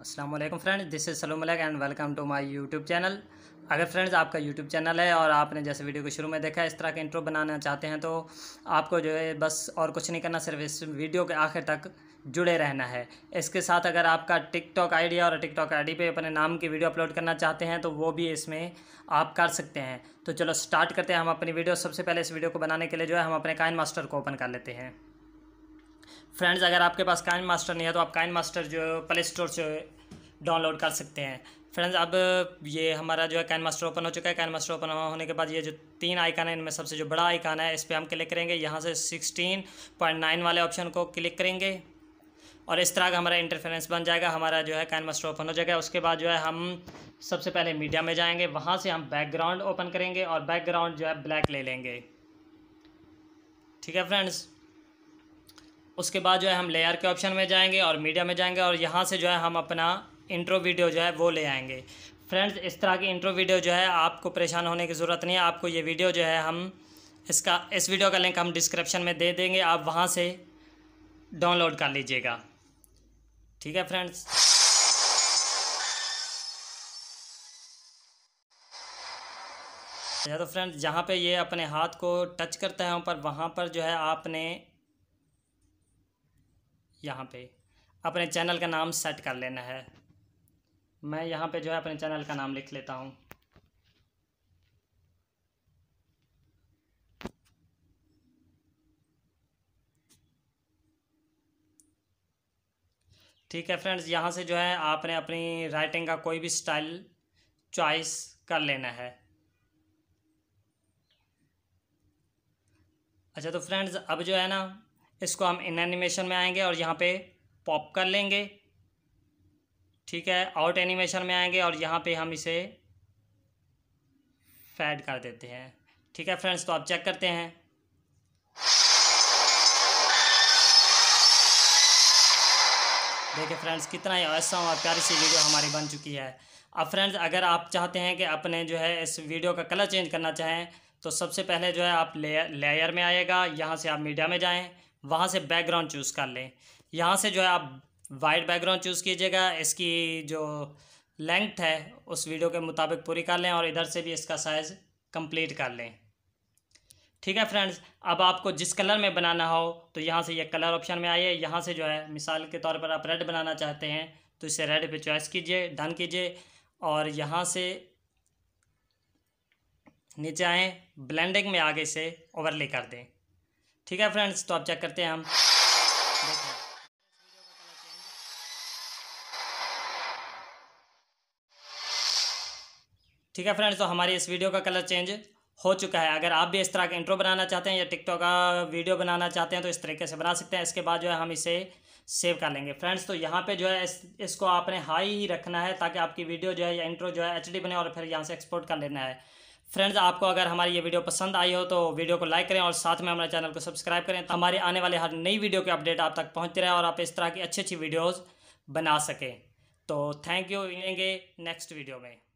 Aslam friends this is सलोम and welcome to my YouTube channel अगर friends आपका YouTube channel है और आपने जैसे वीडियो को शुरू में देखा है इस तरह के इंट्रो बनाना चाहते हैं तो आपको जो है बस और कुछ नहीं करना सिर्फ इस वीडियो के आखिर तक जुड़े रहना है इसके साथ अगर आपका टिकटॉक आईडी और टिकटॉक आईडी पे अपने नाम की वीडियो अपलोड करना चाहते हैं तो वो भी इसमें आप कर सकते हैं तो चलो स्टार्ट करते हैं हम अपनी वीडियो सबसे पहले इस वीडियो को बनाने के लिए जो है हम अपने काइन मास्टर को ओपन कर लेते हैं फ्रेंड्स अगर आपके पास काइन मास्टर नहीं है तो आप काइन मास्टर जो प्ले स्टोर से डाउनलोड कर सकते हैं फ्रेंड्स अब ये हमारा जो है कैन मास्टर ओपन हो चुका है कैन मास्टर ओपन होने के बाद ये जो तीन आइकन है इनमें सबसे जो बड़ा आइकन है इस पर हम क्लिक करेंगे यहाँ से सिक्सटीन पॉइंट नाइन वाले ऑप्शन को क्लिक करेंगे और इस तरह का हमारा इंटरफेरेंस बन जाएगा हमारा जो है कैन मास्टर ओपन हो जाएगा उसके बाद जो है हम सबसे पहले मीडिया में जाएंगे वहाँ से हम बैकग्राउंड ओपन करेंगे और बैकग्राउंड जो है ब्लैक ले लेंगे ठीक है फ्रेंड्स उसके बाद जो है हम लेयर के ऑप्शन में जाएंगे और मीडिया में जाएंगे और यहाँ से जो है हम अपना इंट्रो वीडियो जो है वो ले आएंगे फ्रेंड्स इस तरह की इंट्रो वीडियो जो है आपको परेशान होने की ज़रूरत नहीं है आपको ये वीडियो जो है हम इसका इस वीडियो का लिंक हम डिस्क्रिप्शन में दे देंगे आप वहाँ से डाउनलोड कर लीजिएगा ठीक है फ्रेंड्स या तो फ्रेंड्स जहाँ पे ये अपने हाथ को टच करता है ऊपर वहाँ पर जो है आपने यहाँ पे अपने चैनल का नाम सेट कर लेना है मैं यहाँ पे जो है अपने चैनल का नाम लिख लेता हूँ ठीक है फ्रेंड्स यहाँ से जो है आपने अपनी राइटिंग का कोई भी स्टाइल चॉइस कर लेना है अच्छा तो फ्रेंड्स अब जो है ना इसको हम इन एनिमेशन में आएंगे और यहाँ पे पॉप कर लेंगे ठीक है आउट एनिमेशन में आएंगे और यहाँ पे हम इसे फैड कर देते हैं ठीक है फ्रेंड्स तो आप चेक करते हैं देखिए फ्रेंड्स कितना ही ऐसा और प्यारी सी वीडियो हमारी बन चुकी है अब फ्रेंड्स अगर आप चाहते हैं कि अपने जो है इस वीडियो का कलर चेंज करना चाहें तो सबसे पहले जो है आप लेयर लेयर में आएगा यहाँ से आप मीडिया में जाएँ वहाँ से बैकग्राउंड चूज़ कर लें यहाँ से जो है आप वाइट बैकग्राउंड चूज़ कीजिएगा इसकी जो लेंथ है उस वीडियो के मुताबिक पूरी कर लें और इधर से भी इसका साइज़ कंप्लीट कर लें ठीक है फ्रेंड्स अब आपको जिस कलर में बनाना हो तो यहाँ से ये कलर ऑप्शन में आइए यहाँ से जो है मिसाल के तौर पर आप रेड बनाना चाहते हैं तो इसे रेड पे चॉइस कीजिए डन कीजिए और यहाँ से नीचे आएँ ब्लेंडिंग में आगे से ओवरले कर दें ठीक है फ्रेंड्स तो आप चेक करते हैं हम ठीक है फ्रेंड्स तो हमारी इस वीडियो का कलर चेंज हो चुका है अगर आप भी इस तरह का इंट्रो बनाना चाहते हैं या टिकटॉक का वीडियो बनाना चाहते हैं तो इस तरीके से बना सकते हैं इसके बाद जो है हम इसे सेव कर लेंगे फ्रेंड्स तो यहाँ पे जो है इस, इसको आपने हाई ही रखना है ताकि आपकी वीडियो जो है या इंट्रो जो है एच बने और फिर यहाँ से एक्सपोर्ट कर लेना है फ्रेंड्स आपको अगर हमारी ये वीडियो पसंद आई हो तो वीडियो को लाइक करें और साथ में हमारे चैनल को सब्सक्राइब करें तो हमारे आने वाले हर नई वीडियो के अपडेट आप तक पहुँचते रहे और आप इस तरह की अच्छी अच्छी वीडियोज़ बना सकें तो थैंक यू मिलेंगे नेक्स्ट वीडियो में